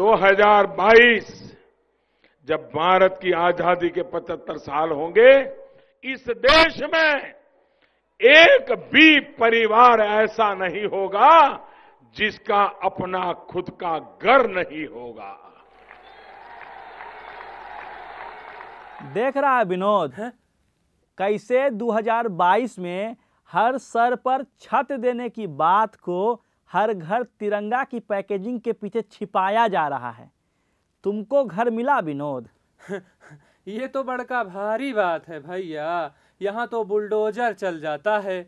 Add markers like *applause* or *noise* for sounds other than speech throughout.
2022 जब भारत की आजादी के 75 साल होंगे इस देश में एक भी परिवार ऐसा नहीं होगा जिसका अपना खुद का घर नहीं होगा देख रहा है विनोद कैसे 2022 में हर सर पर छत देने की बात को हर घर तिरंगा की पैकेजिंग के पीछे छिपाया जा रहा है तुमको घर मिला विनोद *laughs* ये तो बड़का भारी बात है भैया यहाँ तो बुलडोजर चल जाता है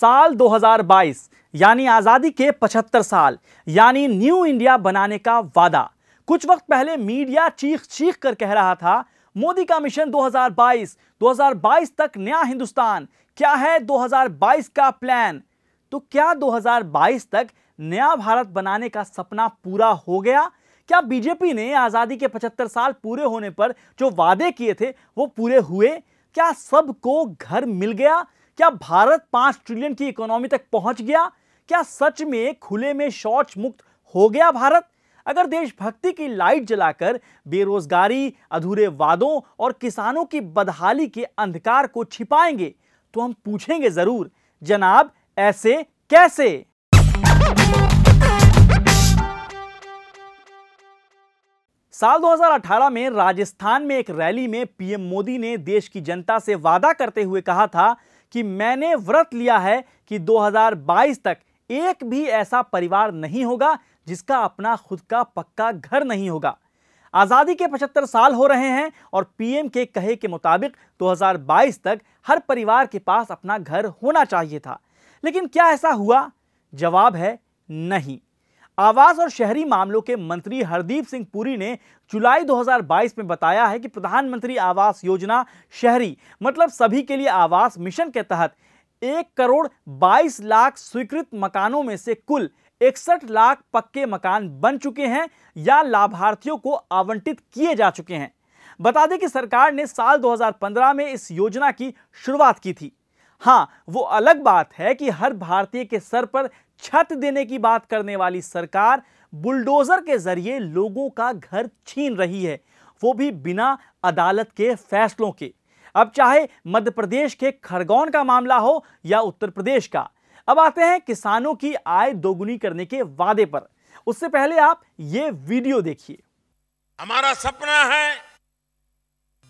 साल 2022 यानी आज़ादी के 75 साल यानी न्यू इंडिया बनाने का वादा कुछ वक्त पहले मीडिया चीख चीख कर कह रहा था मोदी का मिशन 2022 2022 तक नया हिंदुस्तान क्या है 2022 का प्लान तो क्या 2022 तक नया भारत बनाने का सपना पूरा हो गया क्या बीजेपी ने आज़ादी के 75 साल पूरे होने पर जो वादे किए थे वो पूरे हुए क्या सबको घर मिल गया क्या भारत पाँच ट्रिलियन की इकोनॉमी तक पहुंच गया क्या सच में खुले में शौच मुक्त हो गया भारत अगर देशभक्ति की लाइट जलाकर बेरोजगारी अधूरे वादों और किसानों की बदहाली के अंधकार को छिपाएंगे तो हम पूछेंगे ज़रूर जनाब ऐसे कैसे साल 2018 में राजस्थान में एक रैली में पीएम मोदी ने देश की जनता से वादा करते हुए कहा था कि मैंने व्रत लिया है कि 2022 तक एक भी ऐसा परिवार नहीं होगा जिसका अपना खुद का पक्का घर नहीं होगा आज़ादी के 75 साल हो रहे हैं और पीएम के कहे के मुताबिक 2022 तक हर परिवार के पास अपना घर होना चाहिए था लेकिन क्या ऐसा हुआ जवाब है नहीं आवास और शहरी मामलों के मंत्री हरदीप सिंह पुरी ने जुलाई 2022 में बताया है कि प्रधानमंत्री आवास योजना शहरी मतलब सभी के लिए आवास मिशन के तहत एक करोड़ 22 लाख स्वीकृत मकानों में से कुल इकसठ लाख पक्के मकान बन चुके हैं या लाभार्थियों को आवंटित किए जा चुके हैं बता दें कि सरकार ने साल 2015 में इस योजना की शुरुआत की थी हाँ वो अलग बात है कि हर भारतीय के सर पर छत देने की बात करने वाली सरकार बुलडोजर के जरिए लोगों का घर छीन रही है वो भी बिना अदालत के फैसलों के अब चाहे मध्य प्रदेश के खरगोन का मामला हो या उत्तर प्रदेश का अब आते हैं किसानों की आय दोगुनी करने के वादे पर उससे पहले आप ये वीडियो देखिए हमारा सपना है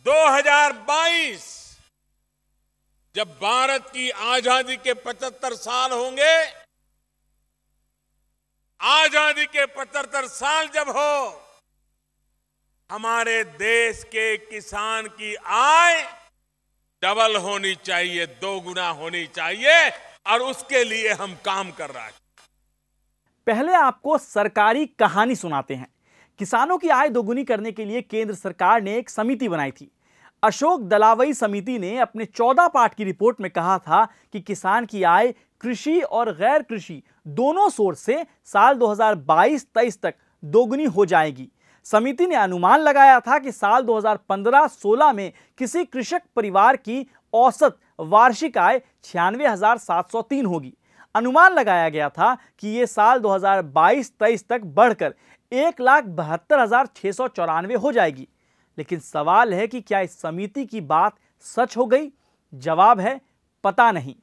2022 जब भारत की आजादी के 75 साल होंगे आजादी के 75 साल जब हो हमारे देश के किसान की आय डबल होनी चाहिए दो गुना होनी चाहिए और उसके लिए हम काम कर रहे हैं पहले आपको सरकारी कहानी सुनाते हैं किसानों की आय दोगुनी करने के लिए केंद्र सरकार ने एक समिति बनाई थी अशोक दलावई समिति ने अपने चौदह पार्ट की रिपोर्ट में कहा था कि किसान की आय कृषि और गैर कृषि दोनों सोर्स से साल 2022-23 तक दोगुनी हो जाएगी समिति ने अनुमान लगाया था कि साल 2015-16 में किसी कृषक परिवार की औसत वार्षिक आय छियानवे होगी अनुमान लगाया गया था कि ये साल 2022-23 तक बढ़कर एक लाख बहत्तर हजार छः सौ चौरानवे हो जाएगी लेकिन सवाल है कि क्या इस समिति की बात सच हो गई जवाब है पता नहीं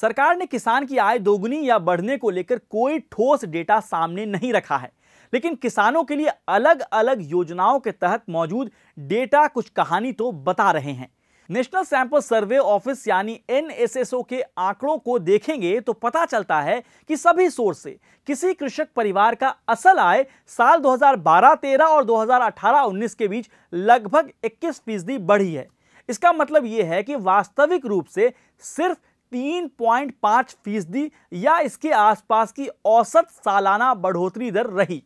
सरकार ने किसान की आय दोगुनी या बढ़ने को लेकर कोई ठोस डेटा सामने नहीं रखा है लेकिन किसानों के लिए अलग अलग योजनाओं के तहत मौजूद डेटा कुछ कहानी तो बता रहे हैं नेशनल सैंपल सर्वे ऑफिस यानी एनएसएसओ के आंकड़ों को देखेंगे तो पता चलता है कि सभी सोर्स से किसी कृषक परिवार का असल आय साल 2012-13 और 2018-19 के बीच लगभग 21 फीसदी बढ़ी है इसका मतलब यह है कि वास्तविक रूप से सिर्फ 3.5 फीसदी या इसके आसपास की औसत सालाना बढ़ोतरी दर रही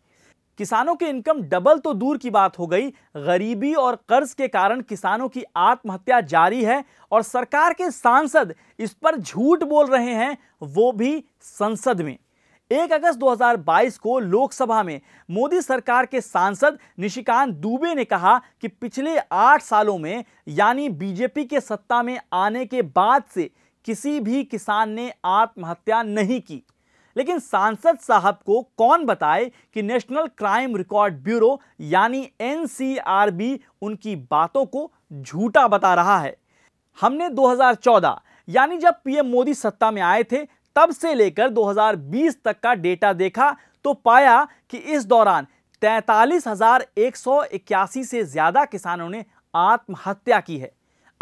किसानों की इनकम डबल तो दूर की बात हो गई गरीबी और कर्ज के कारण किसानों की आत्महत्या जारी है और सरकार के सांसद इस पर झूठ बोल रहे हैं वो भी संसद में एक अगस्त 2022 को लोकसभा में मोदी सरकार के सांसद निशिकांत दुबे ने कहा कि पिछले आठ सालों में यानी बीजेपी के सत्ता में आने के बाद से किसी भी किसान ने आत्महत्या नहीं की लेकिन सांसद साहब को कौन बताए कि नेशनल क्राइम रिकॉर्ड ब्यूरो यानी एनसीआरबी उनकी बातों को झूठा बता रहा है हमने 2014 यानी जब पीएम मोदी सत्ता में आए थे तब से लेकर 2020 तक का डेटा देखा तो पाया कि इस दौरान तैतालीस से ज़्यादा किसानों ने आत्महत्या की है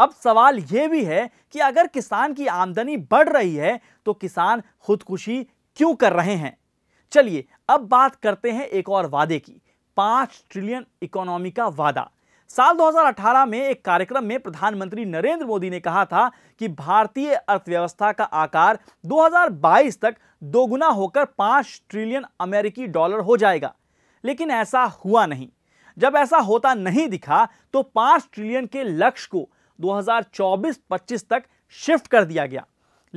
अब सवाल यह भी है कि अगर किसान की आमदनी बढ़ रही है तो किसान खुदकुशी क्यों कर रहे हैं चलिए अब बात करते हैं एक और वादे की पांच ट्रिलियन इकोनॉमी का वादा साल 2018 में एक कार्यक्रम में प्रधानमंत्री नरेंद्र मोदी ने कहा था कि भारतीय अर्थव्यवस्था का आकार 2022 तक दोगुना होकर 5 ट्रिलियन अमेरिकी डॉलर हो जाएगा लेकिन ऐसा हुआ नहीं जब ऐसा होता नहीं दिखा तो 5 ट्रिलियन के लक्ष्य को 2024-25 तक शिफ्ट कर दिया गया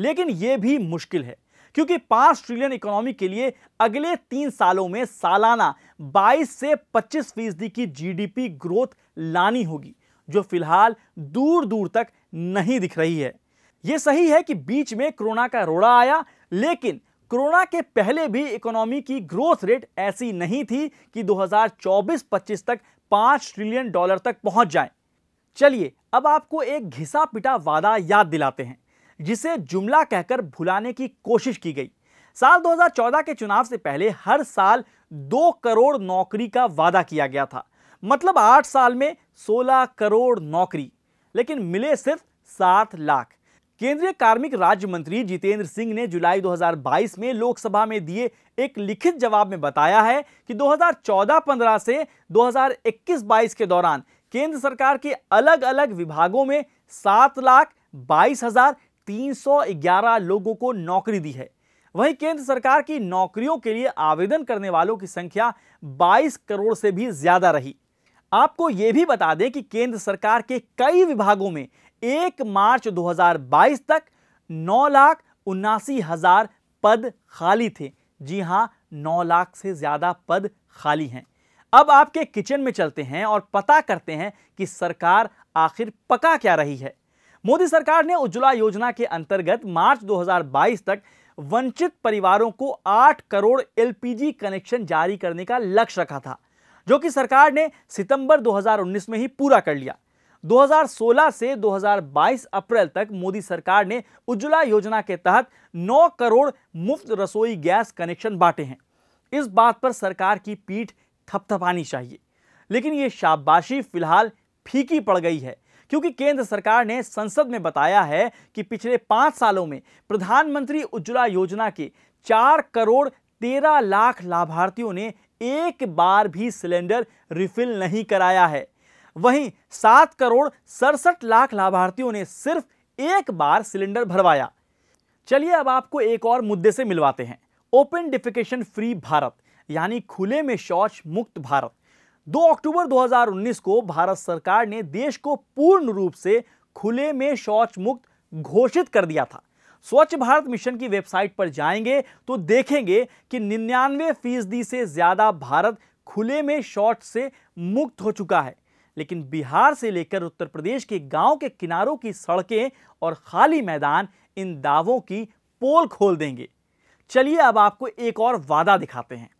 लेकिन यह भी मुश्किल है क्योंकि पांच ट्रिलियन इकोनॉमी के लिए अगले तीन सालों में सालाना 22 से 25 फीसदी की जीडीपी ग्रोथ लानी होगी जो फिलहाल दूर दूर तक नहीं दिख रही है यह सही है कि बीच में कोरोना का रोड़ा आया लेकिन कोरोना के पहले भी इकोनॉमी की ग्रोथ रेट ऐसी नहीं थी कि 2024-25 तक 5 ट्रिलियन डॉलर तक पहुंच जाए चलिए अब आपको एक घिसा पिटा वादा याद दिलाते हैं जिसे जुमला कहकर भुलाने की कोशिश की गई साल 2014 के चुनाव से पहले हर साल दो करोड़ नौकरी का वादा किया गया था मतलब आठ साल में 16 करोड़ नौकरी लेकिन मिले सिर्फ सात लाख केंद्रीय कार्मिक राज्य मंत्री जितेंद्र सिंह ने जुलाई 2022 में लोकसभा में दिए एक लिखित जवाब में बताया है कि 2014-15 से 2021-22 के दौरान केंद्र सरकार के अलग अलग विभागों में सात लाख बाईस हजार 311 लोगों को नौकरी दी है वहीं केंद्र सरकार की नौकरियों के लिए आवेदन करने वालों की संख्या 22 करोड़ से भी ज्यादा रही आपको यह भी बता दें कि केंद्र सरकार के कई विभागों में 1 मार्च 2022 तक नौ लाख उन्नासी हजार पद खाली थे जी हां नौ लाख से ज्यादा पद खाली हैं अब आपके किचन में चलते हैं और पता करते हैं कि सरकार आखिर पका क्या रही है मोदी सरकार ने उज्ज्वला योजना के अंतर्गत मार्च 2022 तक वंचित परिवारों को 8 करोड़ एलपीजी कनेक्शन जारी करने का लक्ष्य रखा था जो कि सरकार ने सितंबर 2019 में ही पूरा कर लिया 2016 से 2022 अप्रैल तक मोदी सरकार ने उज्ज्वला योजना के तहत 9 करोड़ मुफ्त रसोई गैस कनेक्शन बांटे हैं इस बात पर सरकार की पीठ थपथपानी चाहिए लेकिन ये शाबाशी फिलहाल फीकी पड़ गई है क्योंकि केंद्र सरकार ने संसद में बताया है कि पिछले पांच सालों में प्रधानमंत्री उज्ज्वला योजना के चार करोड़ तेरह लाख लाभार्थियों ने एक बार भी सिलेंडर रिफिल नहीं कराया है वहीं सात करोड़ सड़सठ लाख लाभार्थियों ने सिर्फ एक बार सिलेंडर भरवाया चलिए अब आपको एक और मुद्दे से मिलवाते हैं ओपन डिफिकेशन फ्री भारत यानी खुले में शौच मुक्त भारत 2 अक्टूबर 2019 को भारत सरकार ने देश को पूर्ण रूप से खुले में शौच मुक्त घोषित कर दिया था स्वच्छ भारत मिशन की वेबसाइट पर जाएंगे तो देखेंगे कि निन्यानवे फीसदी से ज़्यादा भारत खुले में शौच से मुक्त हो चुका है लेकिन बिहार से लेकर उत्तर प्रदेश के गांव के किनारों की सड़कें और खाली मैदान इन दावों की पोल खोल देंगे चलिए अब आपको एक और वादा दिखाते हैं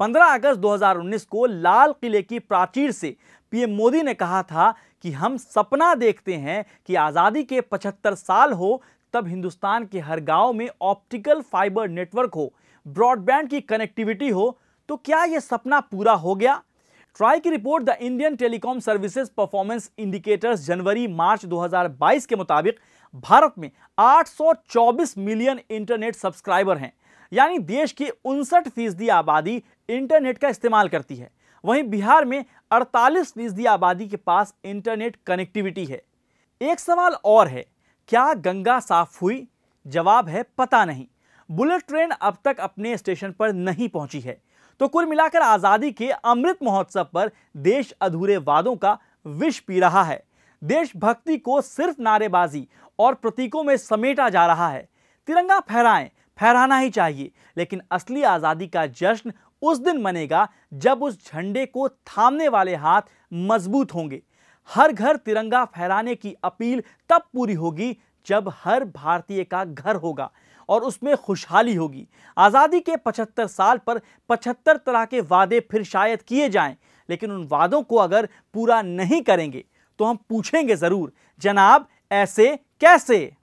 15 अगस्त 2019 को लाल किले की प्राचीर से पीएम मोदी ने कहा था कि हम सपना देखते हैं कि आज़ादी के 75 साल हो तब हिंदुस्तान के हर गांव में ऑप्टिकल फाइबर नेटवर्क हो ब्रॉडबैंड की कनेक्टिविटी हो तो क्या यह सपना पूरा हो गया ट्राई की report the Indian telecom services performance indicators जनवरी मार्च 2022 के मुताबिक भारत में 824 मिलियन इंटरनेट सब्सक्राइबर हैं यानी देश की उनसठ फीसदी आबादी इंटरनेट का इस्तेमाल करती है वहीं बिहार में अड़तालीस फीसदी आबादी के पास इंटरनेट कनेक्टिविटी है एक सवाल और है क्या गंगा साफ हुई जवाब है पता नहीं बुलेट ट्रेन अब तक अपने स्टेशन पर नहीं पहुंची है तो कुल मिलाकर आज़ादी के अमृत महोत्सव पर देश अधूरे वादों का विष पी रहा है देशभक्ति को सिर्फ नारेबाजी और प्रतीकों में समेटा जा रहा है तिरंगा फहराएं फहराना ही चाहिए लेकिन असली आज़ादी का जश्न उस दिन मनेगा जब उस झंडे को थामने वाले हाथ मजबूत होंगे हर घर तिरंगा फहराने की अपील तब पूरी होगी जब हर भारतीय का घर होगा और उसमें खुशहाली होगी आज़ादी के 75 साल पर 75 तरह के वादे फिर शायद किए जाएं लेकिन उन वादों को अगर पूरा नहीं करेंगे तो हम पूछेंगे ज़रूर जनाब ऐसे कैसे